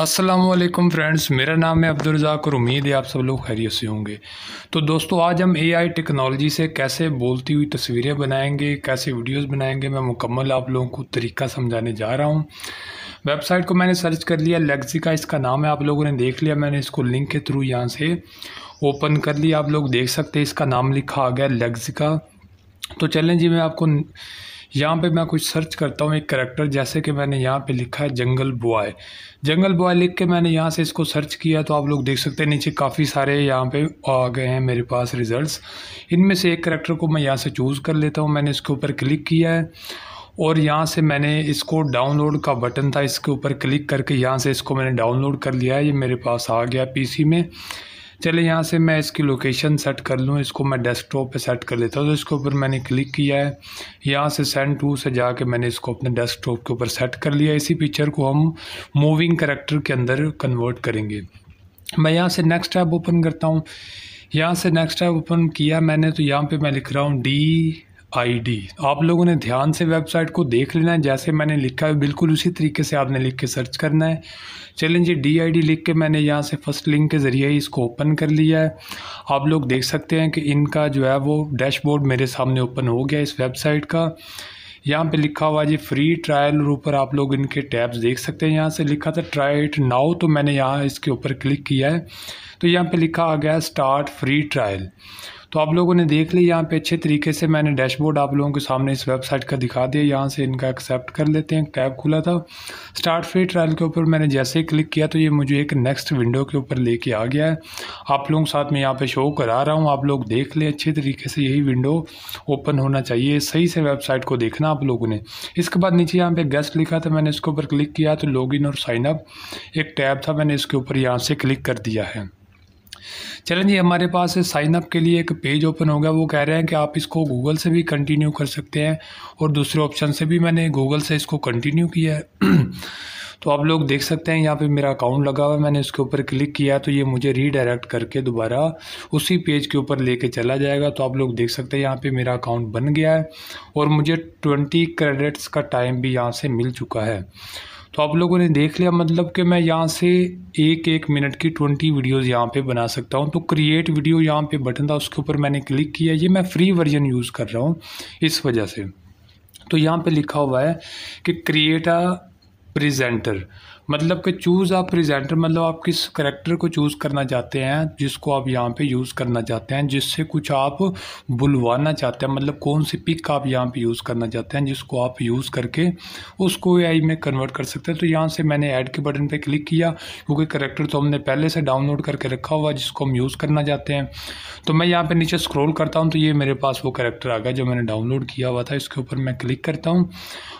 Aslam friends मेरा नाम है अब्दुलरजाक और उम्मीद है आप सब लोग खैरियत से होंगे तो दोस्तों आज हम एआई टेक्नोलॉजी से कैसे बोलती हुई तस्वीरें बनाएंगे कैसे वीडियोस बनाएंगे मैं मुकम्मल आप लोगों को तरीका समझाने जा रहा हूँ वेबसाइट को मैंने सर्च कर लिया लेग्जी का इसका नाम है आप लोगों ने देख लिया मैंने इसको लिंक के थ्रू यहाँ से ओपन कर लिया आप लोग देख सकते हैं इसका नाम लिखा आ गया लेग्जी का तो चलें जी मैं आपको यहाँ पे मैं कुछ सर्च करता हूँ एक करेक्टर जैसे कि मैंने यहाँ पे लिखा है जंगल बॉय जंगल बॉय लिख के मैंने यहाँ से इसको सर्च किया तो आप लोग देख सकते हैं नीचे काफ़ी सारे यहाँ पे आ गए हैं मेरे पास रिज़ल्ट्स इनमें से एक करेक्टर को मैं यहाँ से चूज़ कर लेता हूँ मैंने इसके ऊपर क्लिक किया है और यहाँ से मैंने इसको डाउनलोड का बटन था इसके ऊपर क्लिक करके यहाँ से इसको मैंने डाउनलोड कर लिया है ये मेरे पास आ गया पी में चले यहाँ से मैं इसकी लोकेशन सेट कर लूँ इसको मैं डेस्कटॉप पे सेट कर लेता हूँ तो इसके ऊपर मैंने क्लिक किया है यहाँ से सेंड टू से जाके मैंने इसको अपने डेस्कटॉप के ऊपर सेट कर लिया इसी पिक्चर को हम मूविंग करेक्टर के अंदर कन्वर्ट करेंगे मैं यहाँ से नेक्स्ट ऐप ओपन करता हूँ यहाँ से नेक्स्ट ऐप ओपन किया मैंने तो यहाँ पर मैं लिख रहा हूँ डी आईडी आप लोगों ने ध्यान से वेबसाइट को देख लेना है जैसे मैंने लिखा है बिल्कुल उसी तरीके से आपने लिख के सर्च करना है चलें जी डी आई डी लिख के मैंने यहाँ से फर्स्ट लिंक के ज़रिए ही इसको ओपन कर लिया है आप लोग देख सकते हैं कि इनका जो है वो डैशबोर्ड मेरे सामने ओपन हो गया इस वेबसाइट का यहाँ पे लिखा हुआ जी फ्री ट्रायल और ऊपर आप लोग इनके टैब्स देख सकते हैं यहाँ से लिखा था ट्राई इट नाउ तो मैंने यहाँ इसके ऊपर क्लिक किया है तो यहाँ पे लिखा आ गया स्टार्ट फ्री ट्रायल तो आप लोगों ने देख लिया यहाँ पे अच्छे तरीके से मैंने डैशबोर्ड आप लोगों के सामने इस वेबसाइट का दिखा दिया यहाँ से इनका एक्सेप्ट कर लेते हैं टैब खुला था स्टार्ट फ्री ट्रायल के ऊपर मैंने जैसे ही क्लिक किया तो ये मुझे एक नेक्स्ट विंडो के ऊपर लेके आ गया है आप लोगों के साथ मैं यहाँ पर शो करा रहा हूँ आप लोग देख लें अच्छे तरीके से यही विंडो ओपन होना चाहिए सही से वेबसाइट को देखना आप लोगों ने इसके बाद नीचे यहाँ पे गेस्ट लिखा था मैंने इसके ऊपर क्लिक किया तो इन और साइनअप एक टैब था मैंने इसके ऊपर यहाँ से क्लिक कर दिया है चलें जी हमारे पास साइन अप के लिए एक पेज ओपन हो गया वो कह रहे हैं कि आप इसको गूगल से भी कंटिन्यू कर सकते हैं और दूसरे ऑप्शन से भी मैंने गूगल से इसको कंटिन्यू किया है तो आप लोग देख सकते हैं यहाँ पे मेरा अकाउंट लगा हुआ है मैंने उसके ऊपर क्लिक किया तो ये मुझे रीडायरेक्ट करके दोबारा उसी पेज के ऊपर लेके चला जाएगा तो आप लोग देख सकते हैं यहाँ पे मेरा अकाउंट बन गया है और मुझे ट्वेंटी क्रेडिट्स का टाइम भी यहाँ से मिल चुका है तो आप लोगों ने देख लिया मतलब कि मैं यहाँ से एक एक मिनट की ट्वेंटी वीडियोज़ यहाँ पे बना सकता हूँ तो क्रिएट वीडियो यहाँ पे बटन था उसके ऊपर मैंने क्लिक किया ये मैं फ्री वर्जन यूज़ कर रहा हूँ इस वजह से तो यहाँ पे लिखा हुआ है कि क्रिएट अ प्रेजेंटर मतलब कि चूज़ आप प्रेजेंटर मतलब आप किस करेक्टर को चूज़ करना चाहते हैं जिसको आप यहाँ पे यूज़ करना चाहते हैं जिससे कुछ आप बुलवाना चाहते हैं मतलब कौन सी पिक आप यहाँ पे यूज़ करना चाहते हैं जिसको आप यूज़ करके उसको ए में कन्वर्ट कर सकते हैं तो यहाँ से मैंने ऐड के बटन पर क्लिक किया क्योंकि करेक्टर तो हमने पहले से डाउनलोड करके रखा हुआ जिसको हम यूज़ करना चाहते हैं तो मैं यहाँ पर नीचे स्क्रोल करता हूँ तो ये मेरे पास वो करेक्टर आ गया जो मैंने डाउनलोड किया हुआ था इसके ऊपर मैं क्लिक करता हूँ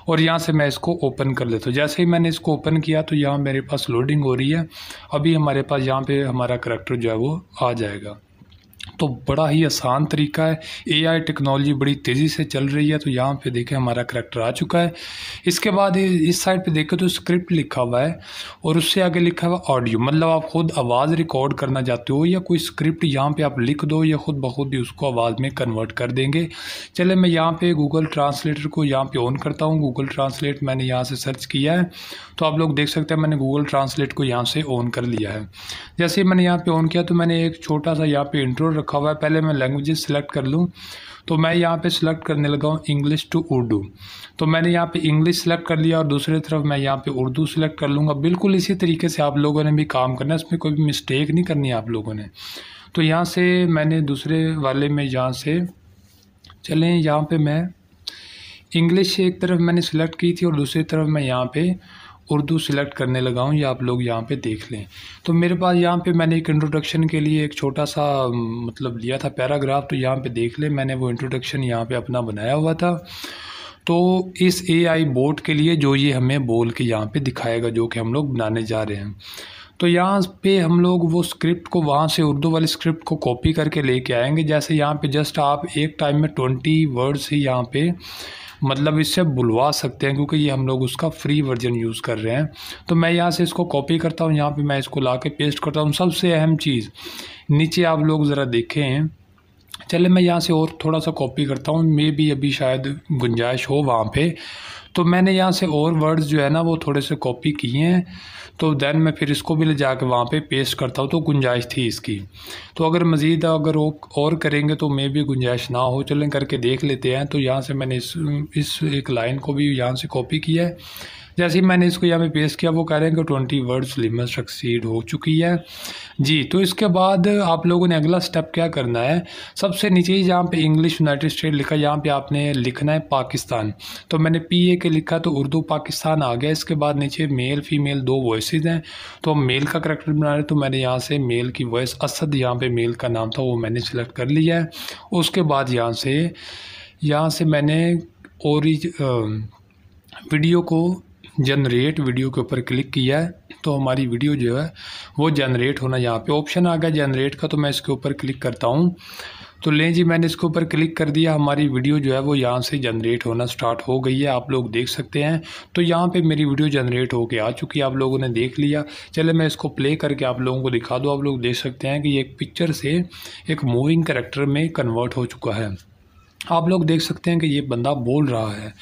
और यहाँ से मैं इसको ओपन कर लेता हूँ जैसे ही मैंने इसको ओपन किया तो तो यहाँ मेरे पास लोडिंग हो रही है अभी हमारे पास यहाँ पे हमारा करेक्टर जो है वो आ जाएगा तो बड़ा ही आसान तरीका है एआई टेक्नोलॉजी बड़ी तेज़ी से चल रही है तो यहाँ पे देखें हमारा करेक्टर आ चुका है इसके बाद इस साइड पे देखें तो स्क्रिप्ट लिखा हुआ है और उससे आगे लिखा हुआ ऑडियो मतलब आप ख़ुद आवाज़ रिकॉर्ड करना चाहते हो या कोई स्क्रिप्ट यहाँ पे आप लिख दो या ख़ुद ब खुद ही उसको आवाज़ में कन्वर्ट कर देंगे चले मैं यहाँ पर गूगल ट्रांसलेटर को यहाँ पर ऑन करता हूँ गूगल ट्रांसलेट मैंने यहाँ से सर्च किया है तो आप लोग देख सकते हैं मैंने गूगल ट्रांसलेट को यहाँ से ऑन कर लिया है जैसे मैंने यहाँ पर ऑन किया तो मैंने एक छोटा सा यहाँ पर इंट्रो रखा हुआ है पहले मैं लैंग्वेजेस सेलेक्ट कर लूँ तो मैं यहाँ पे सेलेक्ट करने लगा हूँ इंग्लिश टू उर्दू तो मैंने यहाँ पे इंग्लिश सेलेक्ट कर लिया और दूसरी तरफ मैं यहाँ पे उर्दू सेलेक्ट कर लूँगा बिल्कुल इसी तरीके से आप लोगों ने भी काम करना है इसमें कोई भी मिस्टेक नहीं करनी आप लोगों ने तो यहाँ से मैंने दूसरे वाले में यहाँ से चलें यहाँ पर मैं इंग्लिश एक तरफ मैंने सेलेक्ट की थी और दूसरी तरफ मैं यहाँ पर उर्दू सिलेक्ट करने लगा हूँ या आप लोग यहाँ पे देख लें तो मेरे पास यहाँ पे मैंने एक इंट्रोडक्शन के लिए एक छोटा सा मतलब लिया था पैराग्राफ तो यहाँ पे देख लें मैंने वो इंट्रोडक्शन यहाँ पे अपना बनाया हुआ था तो इस एआई बोर्ड के लिए जो ये हमें बोल के यहाँ पे दिखाएगा जो कि हम लोग बनाने जा रहे हैं तो यहाँ पे हम लोग वो स्क्रिप्ट को वहाँ से उर्दू वाली स्क्रिप्ट को कॉपी करके लेके आएंगे जैसे यहाँ पे जस्ट आप एक टाइम में ट्वेंटी वर्ड्स ही यहाँ पे मतलब इससे बुलवा सकते हैं क्योंकि ये हम लोग उसका फ्री वर्जन यूज़ कर रहे हैं तो मैं यहाँ से इसको कॉपी करता हूँ यहाँ पे मैं इसको ला पेस्ट करता हूँ सबसे अहम चीज़ नीचे आप लोग ज़रा देखें चले मैं यहाँ से और थोड़ा सा कॉपी करता हूँ मे भी अभी शायद गुंजाइश हो वहाँ पे तो मैंने यहाँ से और वर्ड्स जो है ना वो थोड़े से कॉपी किए हैं तो दैन मैं फिर इसको भी ले जा कर वहाँ पर पेस्ट करता हूँ तो गुंजाइश थी इसकी तो अगर मज़ीद अगर और करेंगे तो मे भी गुंजाइश ना हो चलें करके देख लेते हैं तो यहाँ से मैंने इस इस एक लाइन को भी यहाँ से कॉपी किया है जैसे ही मैंने इसको यहाँ पे पेश किया वो कह रहे हैं कि ट्वेंटी वर्ड्स सिलेबस सक्सीड हो चुकी है जी तो इसके बाद आप लोगों ने अगला स्टेप क्या करना है सबसे नीचे जहाँ पे इंग्लिश यूनाइटेड स्टेट लिखा यहाँ पर आपने लिखना है पाकिस्तान तो मैंने पी ए के लिखा तो उर्दू पाकिस्तान आ गया इसके बाद नीचे मेल फीमेल दो वॉइसेज हैं तो हम मेल का करेक्टर बना रहे तो मैंने यहाँ से मेल की वॉइस असद यहाँ पर मेल का नाम था वो मैंने सेलेक्ट कर लिया है उसके बाद यहाँ से यहाँ से मैंने और वीडियो को जनरेट वीडियो के ऊपर क्लिक किया है तो हमारी वीडियो जो है वो जनरेट होना यहाँ पे ऑप्शन आ गया जनरेट का तो मैं इसके ऊपर क्लिक करता हूँ तो लें जी मैंने इसके ऊपर क्लिक कर दिया हमारी वीडियो जो है वो यहाँ से जनरेट होना स्टार्ट हो गई है आप लोग देख सकते हैं तो यहाँ पे मेरी वीडियो जनरेट होके आ चुकी है आप लोगों ने देख लिया चले मैं इसको प्ले करके आप लोगों को दिखा दूँ आप लोग देख सकते हैं कि एक पिक्चर से एक मूविंग करेक्टर में कन्वर्ट हो चुका है आप लोग देख सकते हैं कि ये बंदा बोल रहा है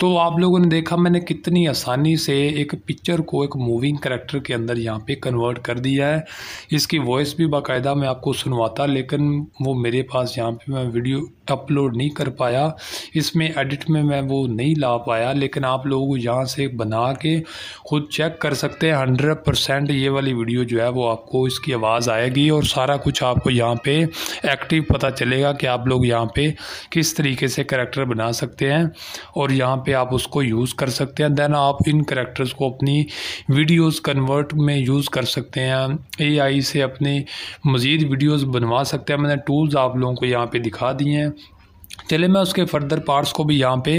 तो आप लोगों ने देखा मैंने कितनी आसानी से एक पिक्चर को एक मूविंग करेक्टर के अंदर यहाँ पे कन्वर्ट कर दिया है इसकी वॉइस भी बाकायदा मैं आपको सुनवाता लेकिन वो मेरे पास यहाँ पे मैं वीडियो अपलोड नहीं कर पाया इसमें एडिट में मैं वो नहीं ला पाया लेकिन आप लोग यहाँ से बना के ख़ुद चेक कर सकते हैं हंड्रेड परसेंट ये वाली वीडियो जो है वो आपको इसकी आवाज़ आएगी और सारा कुछ आपको यहाँ पर एक्टिव पता चलेगा कि आप लोग यहाँ पर किस तरीके से करेक्टर बना सकते हैं और यहाँ पे आप उसको यूज़ कर सकते हैं दैन आप इन करेक्टर्स को अपनी वीडियोस कन्वर्ट में यूज़ कर सकते हैं एआई से अपने मज़ीद वीडियोस बनवा सकते हैं मैंने टूल्स आप लोगों को यहाँ पे दिखा दिए हैं चले मैं उसके फर्दर पार्ट्स को भी यहाँ पे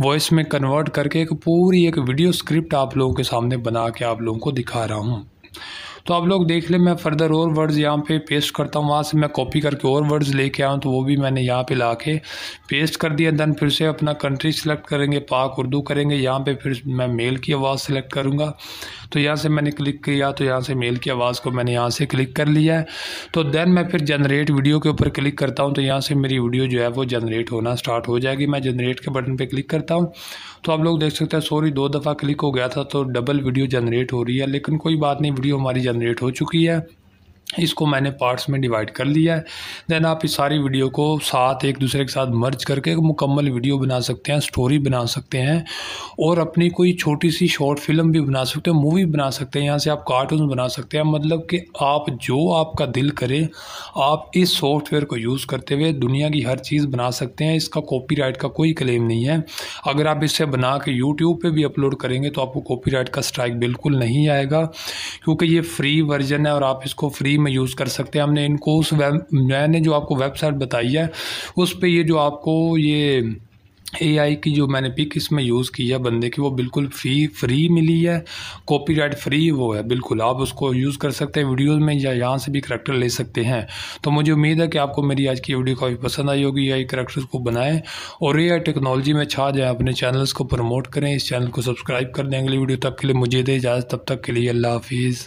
वॉइस में कन्वर्ट करके एक पूरी एक वीडियो स्क्रिप्ट आप लोगों के सामने बना के आप लोगों को दिखा रहा हूँ तो आप लोग देख लें मैं फर्दर और वर्ड्स यहाँ पे पेस्ट करता हूँ वहाँ से मैं कॉपी करके और वर्ड्स लेके आऊँ तो वो भी मैंने यहाँ पे ला के पेस्ट कर दिया दैन फिर से अपना कंट्री सेलेक्ट करेंगे पाक उर्दू करेंगे यहाँ पे फिर मैं मेल की आवाज़ सेलेक्ट करूँगा तो यहाँ से मैंने क्लिक किया तो यहाँ से मेल की आवाज़ को मैंने यहाँ से क्लिक कर लिया है तो दैन मैं फिर जनरेट वीडियो के ऊपर क्लिक करता हूँ तो यहाँ से मेरी वीडियो जो है वो जनरेट होना स्टार्ट हो जाएगी मैं जनरेट के बटन पर क्लिक करता हूँ तो आप लोग देख सकते हैं सॉरी दो दफ़ा क्लिक हो गया था तो डबल वीडियो जनरेट हो रही है लेकिन कोई बात नहीं वीडियो हमारी जनरेट हो चुकी है इसको मैंने पार्ट्स में डिवाइड कर लिया है देन आप इस सारी वीडियो को साथ एक दूसरे के साथ मर्ज करके मुकम्मल वीडियो बना सकते हैं स्टोरी बना सकते हैं और अपनी कोई छोटी सी शॉर्ट फिल्म भी बना सकते हैं मूवी बना सकते हैं यहाँ से आप कार्टून बना सकते हैं मतलब कि आप जो आपका दिल करे आप इस सॉफ्टवेयर को यूज़ करते हुए दुनिया की हर चीज़ बना सकते हैं इसका कॉपी का कोई क्लेम नहीं है अगर आप इसे बना के यूट्यूब पर भी अपलोड करेंगे तो आपको कॉपी का स्ट्राइक बिल्कुल नहीं आएगा क्योंकि ये फ्री वर्जन है और आप इसको फ्री में यूज़ कर सकते हैं हमने इनको उस वेब मैंने जो आपको वेबसाइट बताई है उस पर ये जो आपको ये एआई की जो मैंने पिक इसमें यूज़ की है बंदे की वो बिल्कुल फ्री फ्री मिली है कॉपीराइट फ्री वो है बिल्कुल आप उसको यूज़ कर सकते हैं वीडियोस में या यहाँ से भी करैक्टर ले सकते हैं तो मुझे उम्मीद है कि आपको मेरी आज की वीडियो काफ़ी पसंद आई होगी एआई करैक्टर्स को बनाएं और आई टेक्नोलॉजी में छा जाएँ अपने चैनल्स को प्रमोट करें इस चैनल को सब्सक्राइब कर दें अगली वीडियो तक के लिए मुझे दे इजाज़त तब तक के लिए अल्लाह हाफिज़